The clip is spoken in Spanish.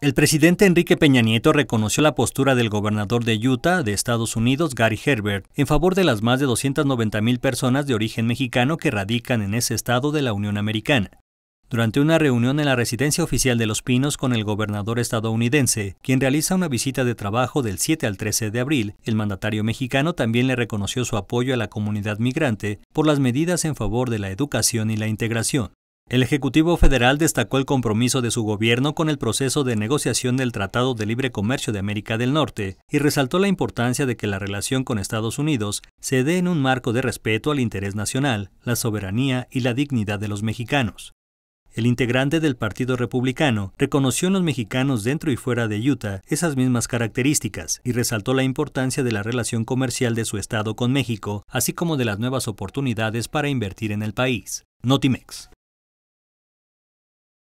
El presidente Enrique Peña Nieto reconoció la postura del gobernador de Utah de Estados Unidos, Gary Herbert, en favor de las más de 290 mil personas de origen mexicano que radican en ese estado de la Unión Americana. Durante una reunión en la residencia oficial de Los Pinos con el gobernador estadounidense, quien realiza una visita de trabajo del 7 al 13 de abril, el mandatario mexicano también le reconoció su apoyo a la comunidad migrante por las medidas en favor de la educación y la integración. El Ejecutivo Federal destacó el compromiso de su gobierno con el proceso de negociación del Tratado de Libre Comercio de América del Norte y resaltó la importancia de que la relación con Estados Unidos se dé en un marco de respeto al interés nacional, la soberanía y la dignidad de los mexicanos. El integrante del Partido Republicano reconoció en los mexicanos dentro y fuera de Utah esas mismas características y resaltó la importancia de la relación comercial de su estado con México, así como de las nuevas oportunidades para invertir en el país. Notimex.